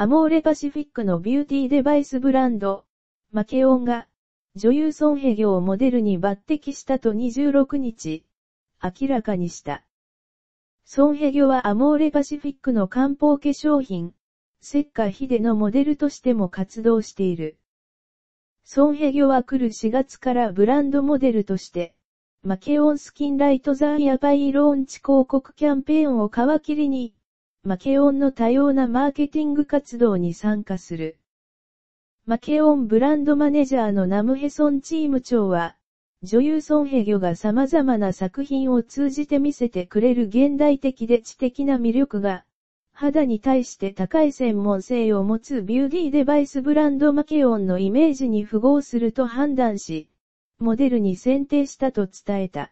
アモーレパシフィックのビューティーデバイスブランド、マケオンが、女優孫ヘギョをモデルに抜擢したと26日、明らかにした。孫ヘギョはアモーレパシフィックの漢方化粧品、セッカヒデのモデルとしても活動している。孫ヘギョは来る4月からブランドモデルとして、マケオンスキンライトザーヤバイローンチ広告キャンペーンを皮切りに、マケオンの多様なマーケティング活動に参加する。マケオンブランドマネージャーのナムヘソンチーム長は、女優ソンヘギョが様々な作品を通じて見せてくれる現代的で知的な魅力が、肌に対して高い専門性を持つビューティーデバイスブランドマケオンのイメージに符合すると判断し、モデルに選定したと伝えた。